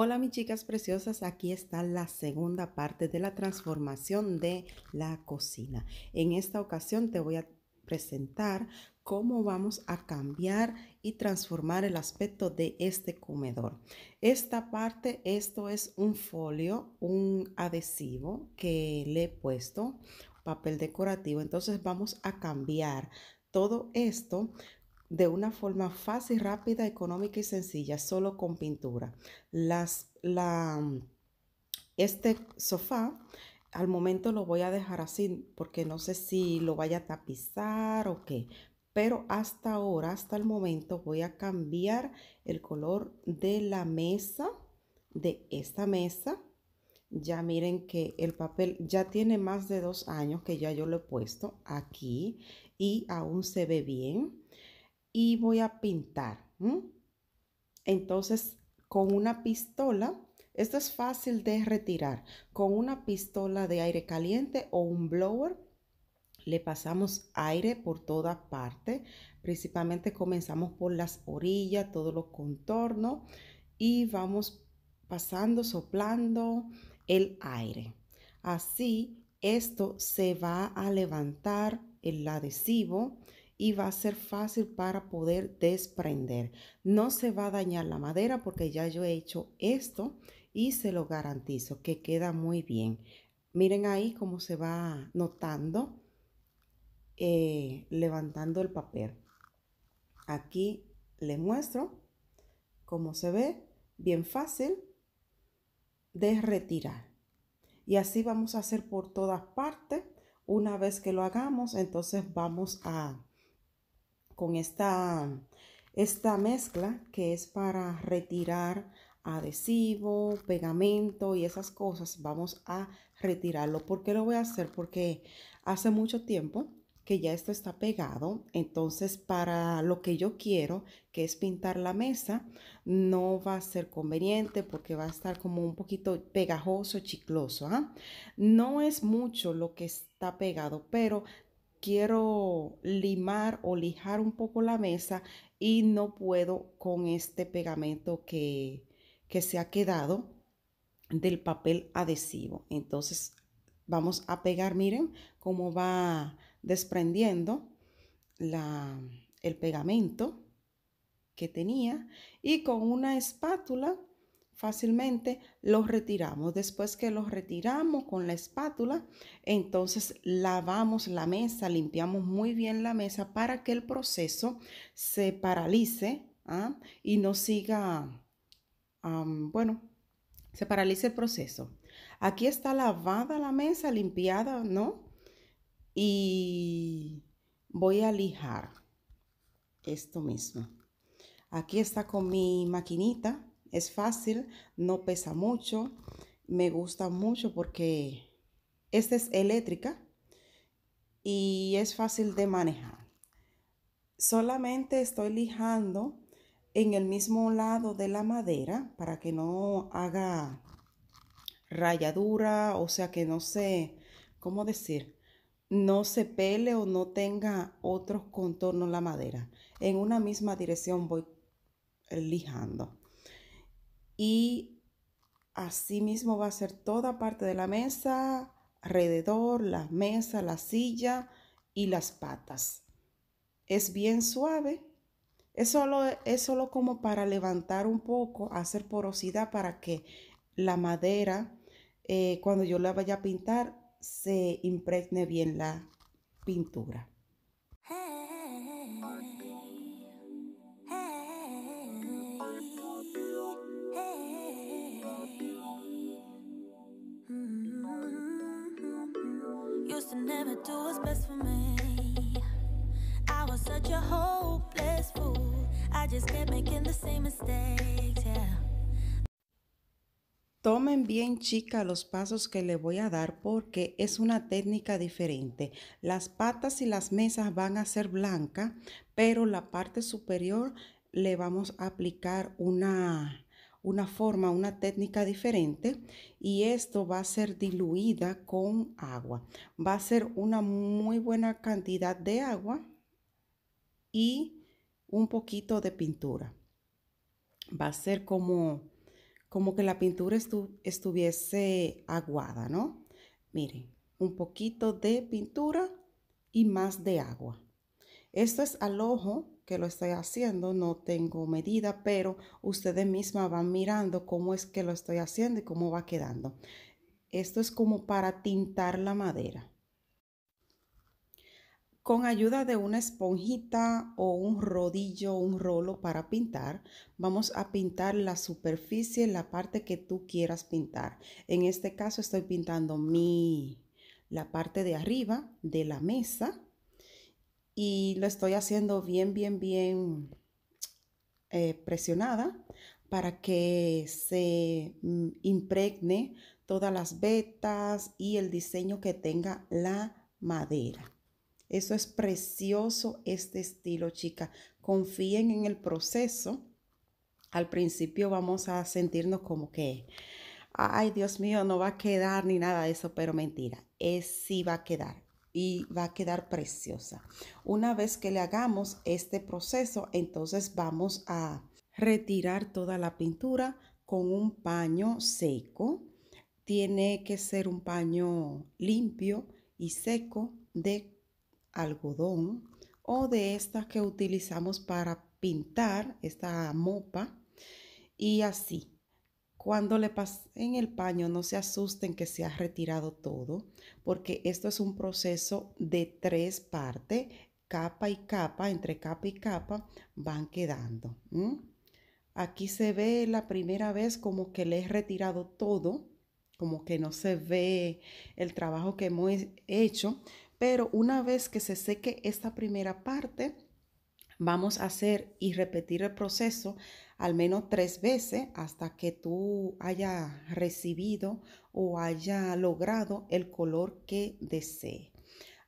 Hola mis chicas preciosas, aquí está la segunda parte de la transformación de la cocina. En esta ocasión te voy a presentar cómo vamos a cambiar y transformar el aspecto de este comedor. Esta parte, esto es un folio, un adhesivo que le he puesto, papel decorativo. Entonces vamos a cambiar todo esto de una forma fácil, rápida, económica y sencilla, solo con pintura. Las, la, este sofá al momento lo voy a dejar así porque no sé si lo vaya a tapizar o qué. Pero hasta ahora, hasta el momento, voy a cambiar el color de la mesa, de esta mesa. Ya miren que el papel ya tiene más de dos años que ya yo lo he puesto aquí y aún se ve bien y voy a pintar. Entonces, con una pistola, esto es fácil de retirar. Con una pistola de aire caliente o un blower, le pasamos aire por toda parte. Principalmente comenzamos por las orillas, todos los contornos y vamos pasando, soplando el aire. Así, esto se va a levantar el adhesivo y va a ser fácil para poder desprender. No se va a dañar la madera porque ya yo he hecho esto y se lo garantizo que queda muy bien. Miren ahí cómo se va notando eh, levantando el papel. Aquí le muestro cómo se ve, bien fácil de retirar. Y así vamos a hacer por todas partes. Una vez que lo hagamos, entonces vamos a con esta, esta mezcla que es para retirar adhesivo, pegamento y esas cosas. Vamos a retirarlo. ¿Por qué lo voy a hacer? Porque hace mucho tiempo que ya esto está pegado. Entonces, para lo que yo quiero, que es pintar la mesa, no va a ser conveniente porque va a estar como un poquito pegajoso, chicloso. ¿ah? No es mucho lo que está pegado, pero quiero limar o lijar un poco la mesa y no puedo con este pegamento que, que se ha quedado del papel adhesivo. Entonces vamos a pegar, miren cómo va desprendiendo la, el pegamento que tenía y con una espátula fácilmente, los retiramos. Después que los retiramos con la espátula, entonces lavamos la mesa, limpiamos muy bien la mesa para que el proceso se paralice ¿ah? y no siga, bueno, se paralice el proceso. Aquí está lavada la mesa, limpiada, ¿no? Y voy a lijar esto mismo. Aquí está con mi maquinita es fácil, no pesa mucho, me gusta mucho porque esta es eléctrica y es fácil de manejar. Solamente estoy lijando en el mismo lado de la madera para que no haga rayadura, o sea que no se, ¿cómo decir? No se pele o no tenga otros contornos la madera. En una misma dirección voy lijando y así mismo va a ser toda parte de la mesa, alrededor, la mesa, la silla y las patas. Es bien suave. Es solo, es solo como para levantar un poco, hacer porosidad para que la madera, eh, cuando yo la vaya a pintar, se impregne bien la pintura. Tomen bien, chica, los pasos que le voy a dar porque es una técnica diferente. Las patas y las mesas van a ser blancas, pero la parte superior le vamos a aplicar una, una forma, una técnica diferente y esto va a ser diluida con agua. Va a ser una muy buena cantidad de agua y un poquito de pintura. Va a ser como, como que la pintura estuviese aguada, ¿no? Miren, un poquito de pintura y más de agua. Esto es al ojo que lo estoy haciendo, no tengo medida, pero ustedes mismas van mirando cómo es que lo estoy haciendo y cómo va quedando. Esto es como para tintar la madera. Con ayuda de una esponjita o un rodillo, un rolo para pintar, vamos a pintar la superficie, la parte que tú quieras pintar. En este caso estoy pintando mi, la parte de arriba de la mesa y lo estoy haciendo bien, bien, bien eh, presionada para que se mm, impregne todas las vetas y el diseño que tenga la madera. Eso es precioso este estilo, chica. Confíen en el proceso. Al principio vamos a sentirnos como que, ay Dios mío, no va a quedar ni nada de eso, pero mentira, es sí va a quedar y va a quedar preciosa. Una vez que le hagamos este proceso, entonces vamos a retirar toda la pintura con un paño seco. Tiene que ser un paño limpio y seco de algodón o de estas que utilizamos para pintar, esta mopa, y así. Cuando le pasen el paño, no se asusten que se ha retirado todo, porque esto es un proceso de tres partes, capa y capa, entre capa y capa, van quedando. Aquí se ve la primera vez como que le he retirado todo, como que no se ve el trabajo que hemos hecho, pero una vez que se seque esta primera parte, vamos a hacer y repetir el proceso al menos tres veces hasta que tú haya recibido o haya logrado el color que desee.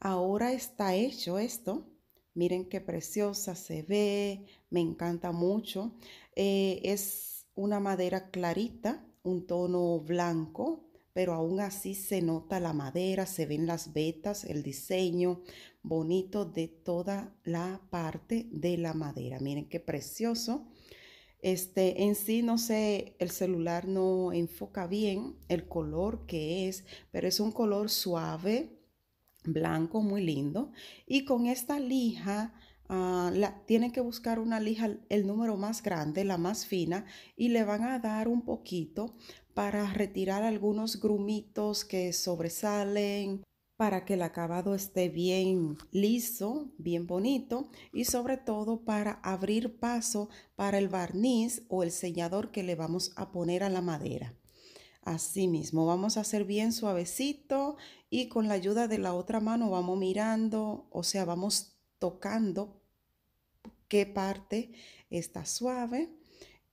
Ahora está hecho esto. Miren qué preciosa se ve, me encanta mucho. Eh, es una madera clarita, un tono blanco pero aún así se nota la madera, se ven las vetas, el diseño bonito de toda la parte de la madera. Miren qué precioso. Este, en sí, no sé, el celular no enfoca bien el color que es, pero es un color suave, blanco, muy lindo. Y con esta lija Ah, tienen que buscar una lija, el número más grande, la más fina, y le van a dar un poquito para retirar algunos grumitos que sobresalen, para que el acabado esté bien liso, bien bonito, y sobre todo para abrir paso para el barniz o el sellador que le vamos a poner a la madera. Así mismo, vamos a hacer bien suavecito y con la ayuda de la otra mano vamos mirando, o sea, vamos tocando qué parte está suave.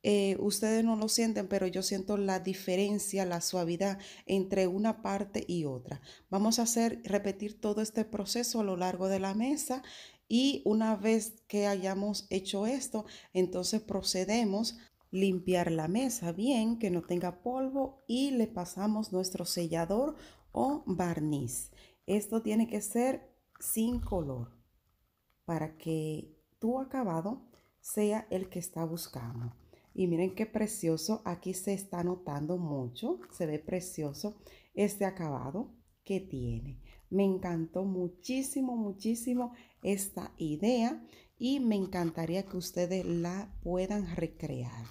Eh, ustedes no lo sienten, pero yo siento la diferencia, la suavidad entre una parte y otra. Vamos a hacer, repetir todo este proceso a lo largo de la mesa y una vez que hayamos hecho esto, entonces procedemos limpiar la mesa bien, que no tenga polvo y le pasamos nuestro sellador o barniz. Esto tiene que ser sin color para que tu acabado sea el que está buscando. Y miren qué precioso, aquí se está notando mucho, se ve precioso este acabado que tiene. Me encantó muchísimo, muchísimo esta idea y me encantaría que ustedes la puedan recrear.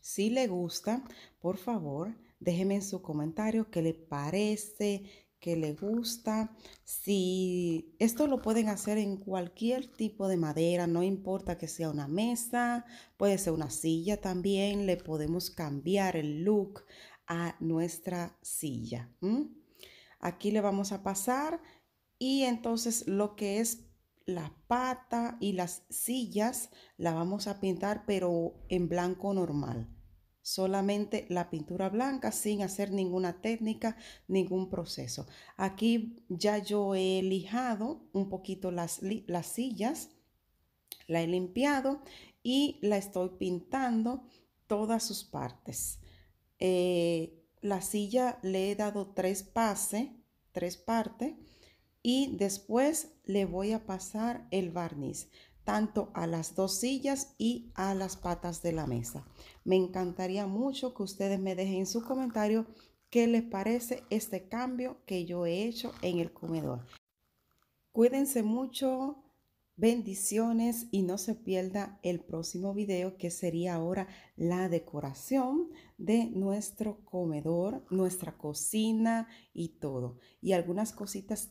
Si le gusta, por favor, déjenme en su comentario qué le parece, que le gusta. Si esto lo pueden hacer en cualquier tipo de madera, no importa que sea una mesa, puede ser una silla también, le podemos cambiar el look a nuestra silla. Aquí le vamos a pasar y entonces lo que es la pata y las sillas la vamos a pintar pero en blanco normal solamente la pintura blanca sin hacer ninguna técnica, ningún proceso. Aquí ya yo he lijado un poquito las, las sillas, la he limpiado y la estoy pintando todas sus partes. Eh, la silla le he dado tres pases, tres partes y después le voy a pasar el barniz tanto a las dos sillas y a las patas de la mesa. Me encantaría mucho que ustedes me dejen en sus comentarios qué les parece este cambio que yo he hecho en el comedor. Cuídense mucho, bendiciones y no se pierda el próximo video que sería ahora la decoración de nuestro comedor, nuestra cocina y todo. Y algunas cositas